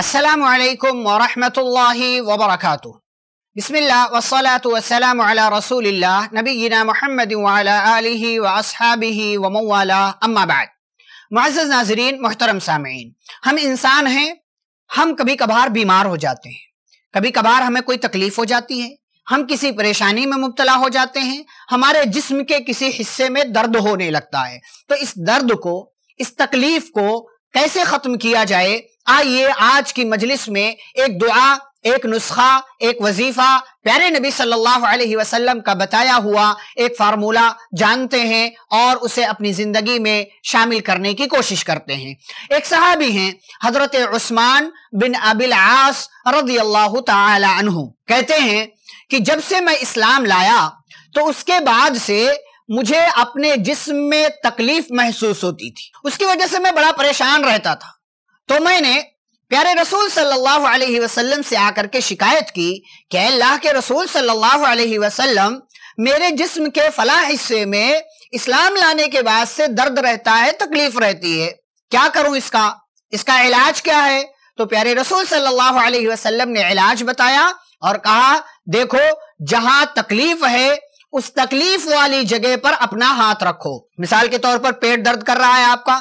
अस्सलाम वालेकुम वरहमतुल्लाहि वबरकातु बिस्मिल्लाह वस्सलातु वस्सलाम अला रसूलिल्लाह नबीना मोहम्मद वाला आलिहि व अस्हाबिहि व मवाला अम्मा बाद मुआज़ नाजरीन मोहतरम सामीन हम इंसान हैं हम कभी कभार बीमार हो जाते हैं कभी कभार हमें कोई तकलीफ हो जाती है हम किसी परेशानी में मुबतला हो जाते हैं हमारे जिस्म के किसी हिस्से में दर्द होने लगता है तो इस दर्द को इस तकलीफ को कैसे खत्म किया जाए आइए आज की मजलिस में एक दुआ एक नुस्खा एक वजीफा प्यारे नबी सल्लल्लाहु अलैहि वसल्लम का बताया हुआ एक फार्मूला जानते हैं और उसे अपनी जिंदगी में शामिल करने की कोशिश करते हैं एक सहाबी हैं हजरत उस्मान बिन अबिल आस रदी अल्लाह कहते हैं कि जब से मैं इस्लाम लाया तो उसके बाद से मुझे अपने जिस्म में तकलीफ महसूस होती थी उसकी वजह से मैं बड़ा परेशान रहता था तो मैंने प्यारे रसूल सल्लल्लाहु अलैहि वसल्लम से आकर के शिकायत की कि अल्लाह के रसूल सल्लल्लाहु अलैहि वसल्लम मेरे जिस्म के फला हिस्से में इस्लाम लाने के बाद से दर्द रहता है तकलीफ रहती है क्या करूं इसका इसका इलाज क्या है तो प्यारे रसूल सल्लल्लाहु अलैहि वसल्लम ने इलाज बताया और कहा देखो जहां तकलीफ है उस तकलीफ वाली जगह पर अपना हाथ रखो मिसाल के तौर पर पेट दर्द कर रहा है आपका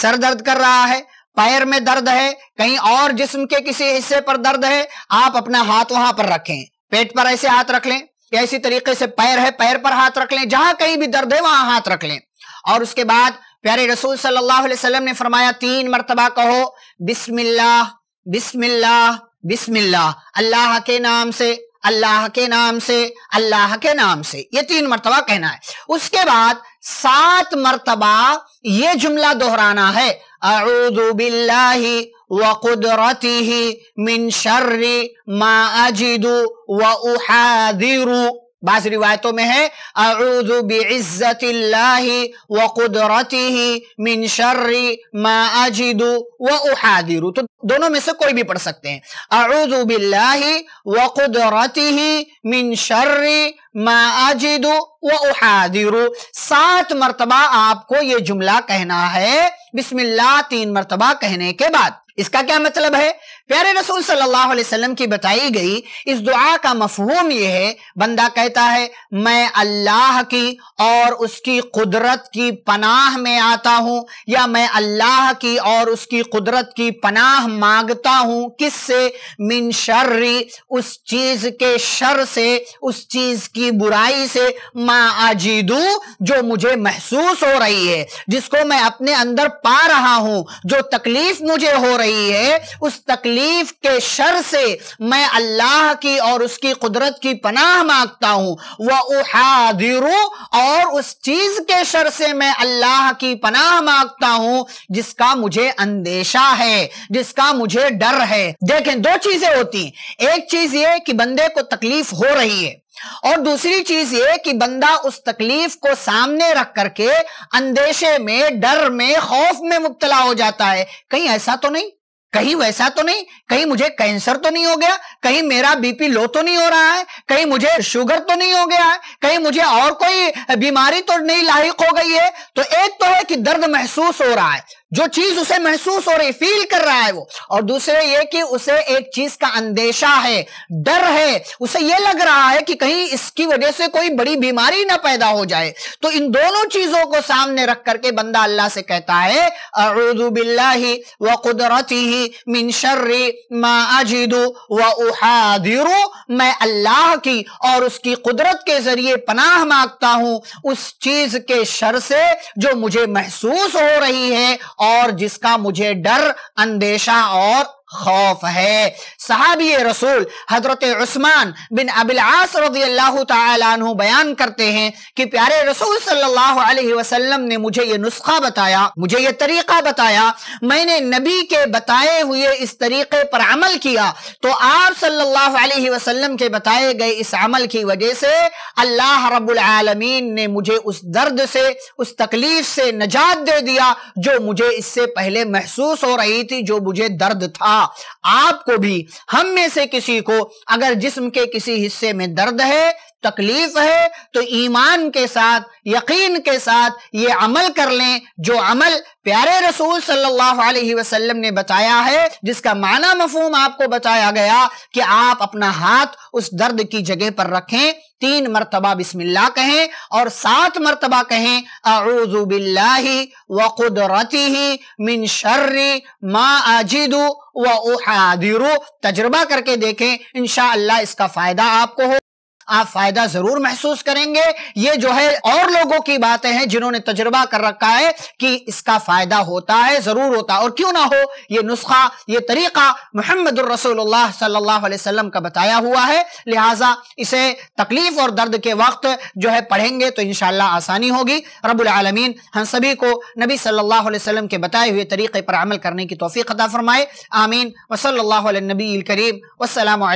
सर दर्द कर रहा है पैर में दर्द है कहीं और जिस्म के किसी हिस्से पर दर्द है आप अपना हाथ वहां पर रखें पेट पर ऐसे हाथ रख लें या इसी तरीके से पैर है पैर पर हाथ रख लें जहां कहीं भी दर्द है वहां हाथ रख लें और उसके बाद प्यारे रसूल सल्लल्लाहु अलैहि वसल्लम ने फरमाया तीन मरतबा कहो बिस्मिल्लाह बिस्मिल्लाह बिस्मिल्लाह अल्लाह के नाम से अल्लाह के नाम से अल्लाह के नाम से ये तीन मरतबा कहना है उसके बाद सात मरतबा ये जुमला दोहराना है اعوذ بالله وقدرته من شر ما اجد واحاذر بعض روايتوں میں ہے اعوذ بعزة الله وقدرته من شر ما اجد واحاذر تو دونوں میں سے کوئی بھی پڑھ سکتے ہیں اعوذ بالله وقدرته من شر ما اجد واحاذر سات مرتبہ آپ کو یہ جملہ کہنا ہے बिस्मिल्लाह तीन मरतबा कहने के बाद इसका क्या मतलब है प्यारे रसूल सल्लल्लाहु अलैहि वसल्लम की बताई गई इस दुआ का मफहूम यह है बंदा कहता है मैं अल्लाह की और उसकी कुदरत की पनाह में आता हूं या मैं अल्लाह की और उसकी कुदरत की पनाह मांगता हूं किससे मिन शर्री उस चीज के शर से उस चीज की बुराई से मा आजीदू जो मुझे महसूस हो रही है जिसको मैं अपने अंदर पा रहा हूं जो तकलीफ मुझे हो रही है उस तकलीफ के शर से मैं अल्लाह की और उसकी कुदरत की पनाह मांगता हूं वह उहादिरू और उस चीज के शर से मैं अल्लाह की पनाह मांगता हूं जिसका मुझे अंदेशा है जिसका मुझे डर है देखें दो चीजें होती हैं एक चीज ये कि बंदे को तकलीफ हो रही है और दूसरी चीज ये कि बंदा उस तकलीफ को सामने रख करके अंदेशे में डर में खौफ में मुबतला हो जाता है कहीं ऐसा तो नहीं कहीं वैसा तो नहीं कहीं मुझे कैंसर तो नहीं हो गया कहीं मेरा बीपी लो तो नहीं हो रहा है कहीं मुझे शुगर तो नहीं हो गया है कहीं मुझे और कोई बीमारी तो नहीं लाइक हो गई है तो एक तो है कि दर्द महसूस हो रहा है जो चीज उसे महसूस हो रही फील कर रहा है वो और दूसरे ये कि उसे एक चीज का अंदेशा है डर है उसे ये लग रहा है कि कहीं इसकी वजह से कोई बड़ी बीमारी ना पैदा हो जाए तो इन दोनों चीजों को सामने रख करके बंदा अल्लाह से कहता है अरुदुबिल्लाही व कुदरती ही मिन मा अजीदू व उहादिरु मैं अल्लाह की और उसकी कुदरत के जरिए पनाह मांगता हूं उस चीज के शर से जो मुझे महसूस हो रही है और जिसका मुझे डर अंदेशा और खौफ है सहाबी रसूल हजरत उस्मान बिन अबिलास रजी अल्लाह तु बयान करते हैं कि प्यारे रसूल सल्लल्लाहु अलैहि वसल्लम ने मुझे ये नुस्खा बताया मुझे ये तरीका बताया मैंने नबी के बताए हुए इस तरीके पर अमल किया तो आप सल्लल्लाहु अलैहि वसल्लम के बताए गए इस अमल की वजह से अल्लाह रब्बुल आलमीन ने मुझे उस दर्द से उस तकलीफ से नजात दे दिया जो मुझे इससे पहले महसूस हो रही थी जो मुझे दर्द था आपको भी हम में से किसी को अगर जिस्म के किसी हिस्से में दर्द है तकलीफ है तो ईमान के साथ यकीन के साथ ये अमल कर लें जो अमल प्यारे रसूल सल्लल्लाहु अलैहि वसल्लम ने बताया है जिसका माना मफहम आपको बताया गया कि आप अपना हाथ उस दर्द की जगह पर रखें तीन मरतबा बिस्मिल्ला कहें और सात मरतबा कहें अजुबिल्ला वुदरती ही मिन शर्री मा आजिदू व तजर्बा करके देखें इनशाला इसका फायदा आपको हो आप फायदा जरूर महसूस करेंगे ये जो है और लोगों की बातें हैं जिन्होंने तजुर्बा कर रखा है कि इसका फायदा होता है जरूर होता है और क्यों ना हो ये नुस्खा ये तरीका मोहम्मद सल्लाम का बताया हुआ है लिहाजा इसे तकलीफ और दर्द के वक्त जो है पढ़ेंगे तो इनशाला आसानी होगी रबालमीन हम सभी को नबी सल्लल्लाहु के बताए हुए तरीके पर अमल करने की तोफ़ी ख़दा फरमाए आमीन वसल्ला नबी करीम वसलम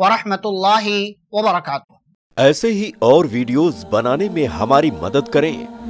वरहमतुल्लाहि वबरकातुहू ऐसे ही और वीडियोस बनाने में हमारी मदद करें